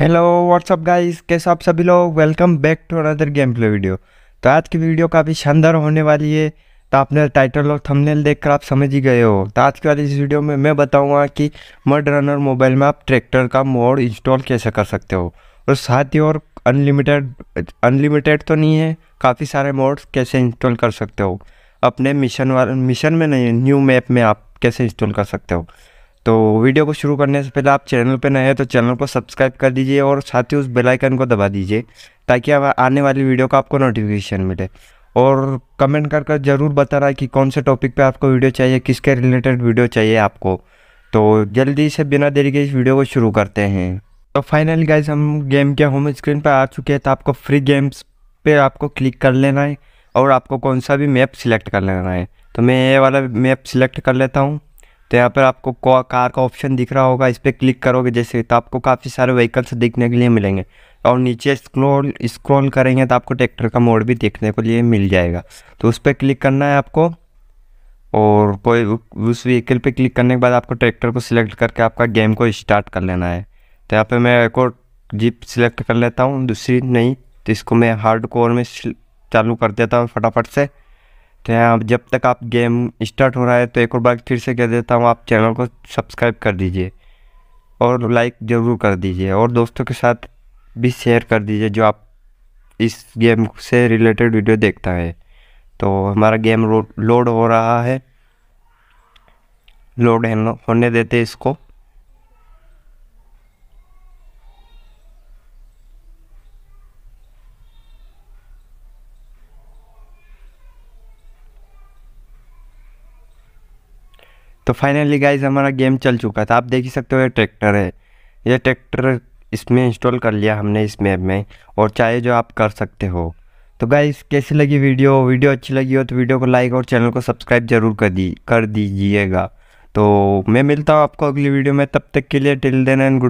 hello what's up guys कैसे आप सभी लोग welcome back to another game play video तो आज की वीडियो काफ़ी शानदार होने वाली है तो आपने टाइटल और थंबनेल देखकर आप समझ ही गए हो तो आज की वाली इस वीडियो में मैं बताऊंगा कि मड रनर मोबाइल में आप ट्रैक्टर का मोड इंस्टॉल कैसे कर सकते हो और साथ ही और अनलिमिटेड अनलिमिटेड तो नहीं है काफ़ी सारे मोड्स कैसे इंस्टॉल कर सकते हो अपने मिशन वाले मिशन में नहीं न्यू मैप में आप कैसे इंस्टॉल कर सकते हो तो वीडियो को शुरू करने से पहले आप चैनल पर नए हैं तो चैनल को सब्सक्राइब कर दीजिए और साथ ही उस बेल आइकन को दबा दीजिए ताकि अब आने वाली वीडियो का आपको नोटिफिकेशन मिले और कमेंट कर कर ज़रूर बता रहा है कि कौन से टॉपिक पे आपको वीडियो चाहिए किसके रिलेटेड वीडियो चाहिए आपको तो जल्दी से बिना देरी के इस वीडियो को शुरू करते हैं तो फाइनली गाइज हम गेम के होम स्क्रीन पर आ चुके हैं तो आपको फ्री गेम्स पे आपको क्लिक कर लेना है और आपको कौन सा भी मैप सिलेक्ट कर लेना है तो मैं ये वाला मैप सिलेक्ट कर लेता हूँ तो यहाँ पर आपको कार का ऑप्शन दिख रहा होगा इस पर क्लिक करोगे जैसे तो आपको काफ़ी सारे व्हीकल्स देखने के लिए मिलेंगे और नीचे स्क्रॉल स्क्रॉल करेंगे तो आपको ट्रैक्टर का मोड भी देखने के लिए मिल जाएगा तो उस पर क्लिक करना है आपको और कोई उस व्हीकल पे क्लिक करने के बाद आपको ट्रैक्टर को सिलेक्ट करके आपका गेम को स्टार्ट कर लेना है तो यहाँ पर मैं एक और जीप सिलेक्ट कर लेता हूँ दूसरी नहीं तो इसको मैं हार्ड कोर में चालू कर देता हूँ फटाफट से तो जब तक आप गेम स्टार्ट हो रहा है तो एक और बार फिर से कह देता हूँ आप चैनल को सब्सक्राइब कर दीजिए और लाइक ज़रूर कर दीजिए और दोस्तों के साथ भी शेयर कर दीजिए जो आप इस गेम से रिलेटेड वीडियो देखता है तो हमारा गेम लोड हो रहा है लोड होने देते इसको तो फाइनली गाइज हमारा गेम चल चुका था आप देख ही सकते हो ये ट्रैक्टर है ये ट्रैक्टर इसमें इंस्टॉल कर लिया हमने इस मैप में और चाहे जो आप कर सकते हो तो गाइज कैसी लगी वीडियो वीडियो अच्छी लगी हो तो वीडियो को लाइक और चैनल को सब्सक्राइब जरूर कर दी कर दीजिएगा तो मैं मिलता हूँ आपको अगली वीडियो में तब तक के लिए टिल देन एंड गुड